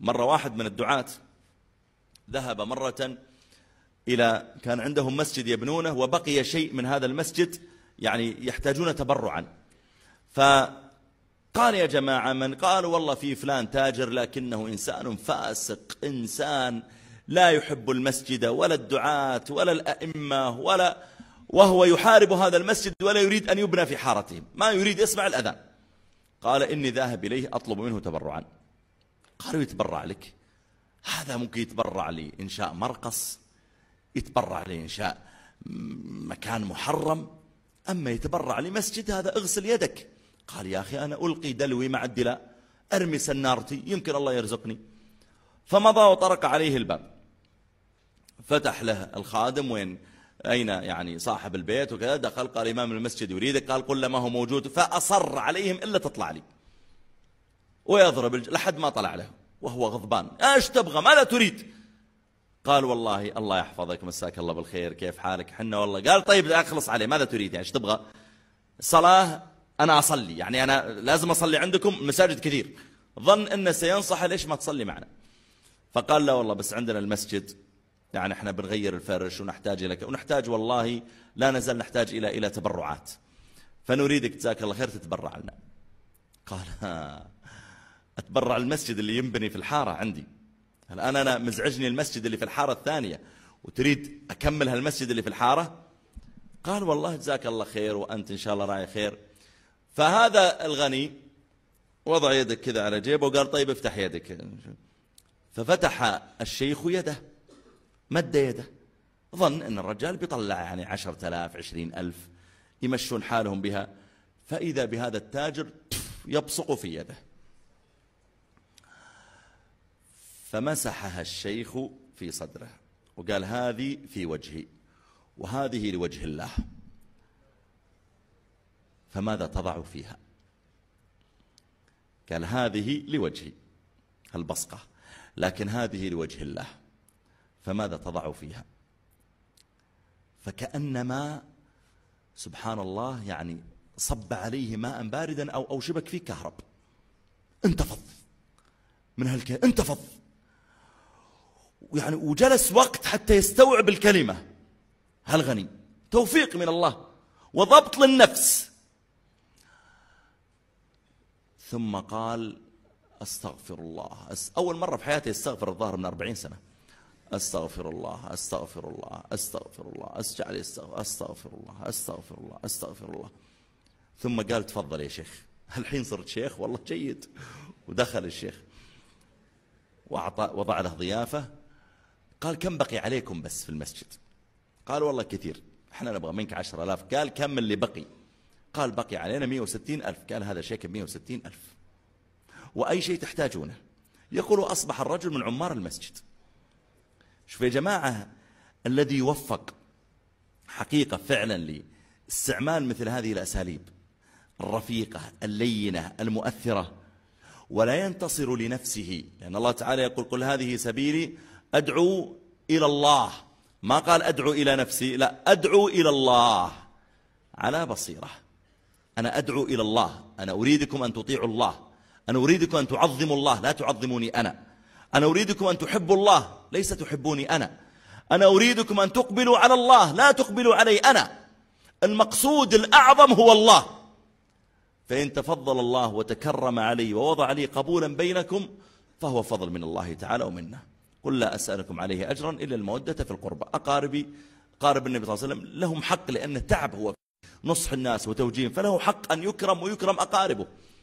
مرة واحد من الدعاة ذهب مرة إلى كان عندهم مسجد يبنونه وبقي شيء من هذا المسجد يعني يحتاجون تبرعا فقال يا جماعة من قال والله في فلان تاجر لكنه إنسان فاسق إنسان لا يحب المسجد ولا الدعاة ولا الأئمة ولا وهو يحارب هذا المسجد ولا يريد أن يبنى في حارتهم ما يريد يسمع الأذان قال إني ذاهب إليه أطلب منه تبرعا قالوا يتبرع لك هذا ممكن يتبرع لإنشاء مرقص يتبرع لإنشاء مكان محرم أما يتبرع لمسجد هذا اغسل يدك قال يا أخي أنا ألقي دلوي مع الدلاء أرمي سنارتي يمكن الله يرزقني فمضى وطرق عليه الباب فتح له الخادم وين أين يعني صاحب البيت وكذا دخل قال إمام المسجد يريدك قال قل له ما هو موجود فأصر عليهم إلا تطلع لي ويضرب لحد ما طلع له وهو غضبان ايش تبغى ماذا تريد قال والله الله يحفظك مساك الله بالخير كيف حالك حنا والله قال طيب اخلص عليه ماذا تريد يعني ايش تبغى صلاة انا اصلي يعني انا لازم اصلي عندكم مساجد كثير ظن انه سينصح ليش ما تصلي معنا فقال لا والله بس عندنا المسجد يعني احنا بنغير الفرش ونحتاج الى ونحتاج والله لا نزال نحتاج الى الى تبرعات فنريدك جزاك الله خير تتبرع لنا قال ها آه. برا المسجد اللي ينبني في الحارة عندي الآن أنا مزعجني المسجد اللي في الحارة الثانية وتريد أكمل هالمسجد اللي في الحارة قال والله جزاك الله خير وأنت إن شاء الله راعي خير فهذا الغني وضع يدك كذا على جيبه وقال طيب افتح يدك ففتح الشيخ يده مد يده ظن أن الرجال بيطلع يعني عشرة آلاف عشرين ألف يمشون حالهم بها فإذا بهذا التاجر يبصق في يده فمسحها الشيخ في صدره وقال هذه في وجهي وهذه لوجه الله فماذا تضع فيها قال هذه لوجهي البصقة لكن هذه لوجه الله فماذا تضع فيها فكأنما سبحان الله يعني صب عليه ماء باردا أو أوشبك فيه كهرب انتفض من هالك انتفض يعني وجلس وقت حتى يستوعب الكلمة هالغني توفيق من الله وضبط للنفس ثم قال أستغفر الله أول مرة في حياتي استغفر الظاهر من أربعين سنة أستغفر الله أستغفر الله أستغفر الله الله أستغفر, أستغفر الله أستغفر الله أستغفر الله ثم قال تفضل يا شيخ الحين صرت شيخ والله جيد ودخل الشيخ وأعطى وضع له ضيافة قال كم بقي عليكم بس في المسجد قال والله كثير احنا نبغى منك عشر ألاف قال كم اللي بقي قال بقي علينا وستين ألف قال هذا شيك ب وستين ألف وأي شيء تحتاجونه يقول أصبح الرجل من عمار المسجد شوف يا جماعة الذي يوفق حقيقة فعلا لاستعمال مثل هذه الأساليب الرفيقة اللينة المؤثرة ولا ينتصر لنفسه لأن الله تعالى يقول قل هذه سبيلي أدعو إلى الله ما قال أدعو إلى نفسي لا أدعو إلى الله على بصيرة أنا أدعو إلى الله أنا أريدكم أن تطيعوا الله أنا أريدكم أن تعظموا الله لا تعظموني أنا أنا أريدكم أن تحبوا الله ليس تحبوني أنا أنا أريدكم أن تقبلوا على الله لا تقبلوا علي أنا المقصود الأعظم هو الله فإن تفضل الله وتكرم علي ووضع لي قبولا بينكم فهو فضل من الله تعالى ومنه قل لا أسألكم عليه أجرا إلا المودة في القربى أقاربي قارب النبي صلى الله عليه وسلم لهم حق لأن التعب هو نصح الناس وتوجيه فله حق أن يكرم ويكرم أقاربه